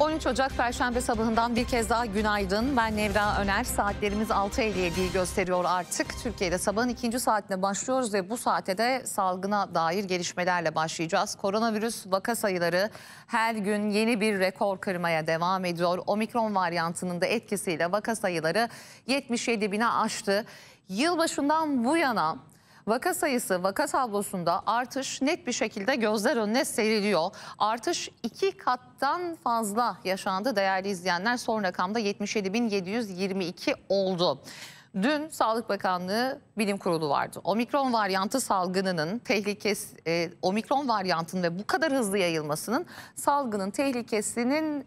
13 Ocak Perşembe sabahından bir kez daha günaydın. Ben Nevra Öner. Saatlerimiz 6.57'yi gösteriyor artık. Türkiye'de sabahın ikinci saatine başlıyoruz ve bu saate de salgına dair gelişmelerle başlayacağız. Koronavirüs vaka sayıları her gün yeni bir rekor kırmaya devam ediyor. Omikron varyantının da etkisiyle vaka sayıları 77 bine aştı. Yılbaşından bu yana Vaka sayısı vaka tablosunda artış net bir şekilde gözler önüne seriliyor. Artış iki kattan fazla yaşandı değerli izleyenler. Son rakamda 77.722 oldu. Dün Sağlık Bakanlığı Bilim Kurulu vardı. Omikron varyantı salgınının tehlikesi, e, omikron varyantının ve bu kadar hızlı yayılmasının salgının tehlikesinin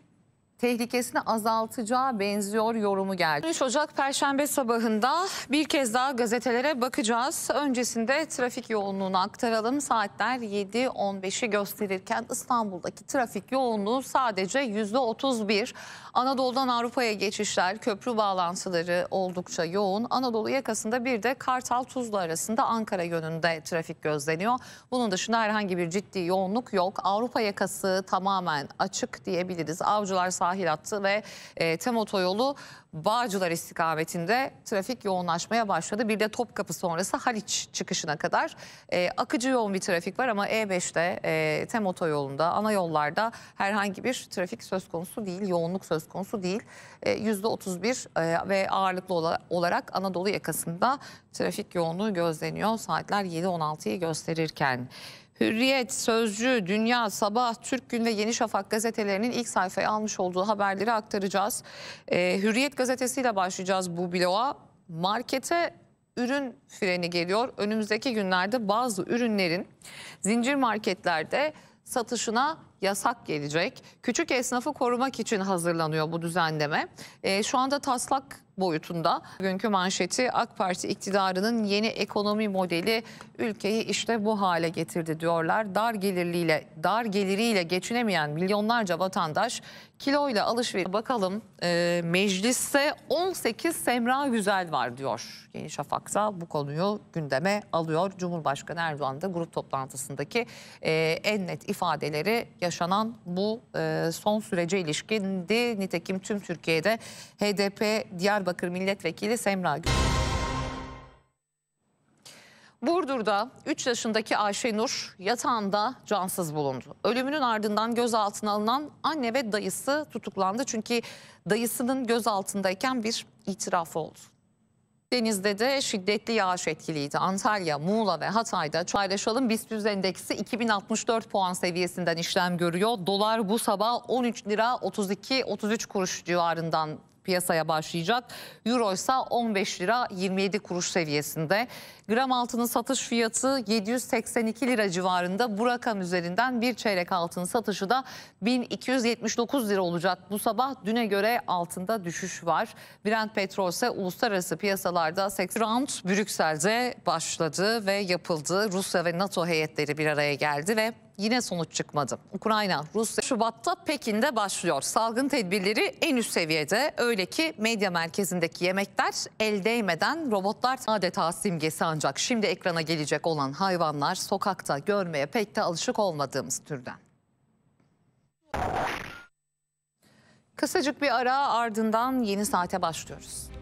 tehlikesini azaltacağı benziyor yorumu geldi. 3 Ocak Perşembe sabahında bir kez daha gazetelere bakacağız. Öncesinde trafik yoğunluğunu aktaralım. Saatler 7.15'i gösterirken İstanbul'daki trafik yoğunluğu sadece %31. Anadolu'dan Avrupa'ya geçişler, köprü bağlantıları oldukça yoğun. Anadolu yakasında bir de Kartal Tuzla arasında Ankara yönünde trafik gözleniyor. Bunun dışında herhangi bir ciddi yoğunluk yok. Avrupa yakası tamamen açık diyebiliriz. Avcılar sahil hattı ve e, tem otoyolu Bağcılar istikametinde trafik yoğunlaşmaya başladı. Bir de Topkapı sonrası Haliç çıkışına kadar e, akıcı yoğun bir trafik var ama E5'te e, tem otoyolunda ana yollarda herhangi bir trafik söz konusu değil. Yoğunluk söz konusu değil. E, %31 e, ve ağırlıklı olarak Anadolu yakasında trafik yoğunluğu gözleniyor. Saatler 7-16'yı gösterirken. Hürriyet, Sözcü, Dünya, Sabah, Türk Gün ve Yeni Şafak gazetelerinin ilk sayfaya almış olduğu haberleri aktaracağız. Ee, Hürriyet gazetesiyle başlayacağız bu bloğa. Markete ürün freni geliyor. Önümüzdeki günlerde bazı ürünlerin zincir marketlerde satışına yasak gelecek. Küçük esnafı korumak için hazırlanıyor bu düzenleme. E, şu anda taslak boyutunda. Günkü manşeti AK Parti iktidarının yeni ekonomi modeli ülkeyi işte bu hale getirdi diyorlar. Dar gelirliyle dar geliriyle geçinemeyen milyonlarca vatandaş kiloyla alışveriş. Bakalım e, mecliste 18 Semra Güzel var diyor. Yeni şafakta bu konuyu gündeme alıyor. Cumhurbaşkanı Erdoğan da grup toplantısındaki e, en net ifadeleri yaşıyor yaşanan bu e, son sürece ilişkindi. Nitekim tüm Türkiye'de HDP Diyarbakır Milletvekili Semra Gül. Burdur'da 3 yaşındaki Ayşenur yatağında cansız bulundu. Ölümünün ardından gözaltına alınan anne ve dayısı tutuklandı. Çünkü dayısının gözaltındayken bir itiraf oldu. Denizde de şiddetli yağış etkiliydi. Antalya, Muğla ve Hatay'da paylaşalım. BIST endeksi 2064 puan seviyesinden işlem görüyor. Dolar bu sabah 13 lira 32-33 kuruş civarından piyasaya başlayacak. Euro ise 15 lira 27 kuruş seviyesinde. Gram altının satış fiyatı 782 lira civarında. Bu rakam üzerinden bir çeyrek altın satışı da 1279 lira olacak. Bu sabah düne göre altında düşüş var. Brent petrol ise uluslararası piyasalarda 80 round Brüksel'de başladı ve yapıldı. Rusya ve NATO heyetleri bir araya geldi ve yine sonuç çıkmadı. Ukrayna, Rusya Şubat'ta Pekin'de başlıyor. Salgın tedbirleri en üst seviyede. Öyle ki medya merkezindeki yemekler el değmeden robotlar adeta simgesi ancak şimdi ekrana gelecek olan hayvanlar sokakta görmeye pek de alışık olmadığımız türden. Kısacık bir ara ardından yeni saate başlıyoruz.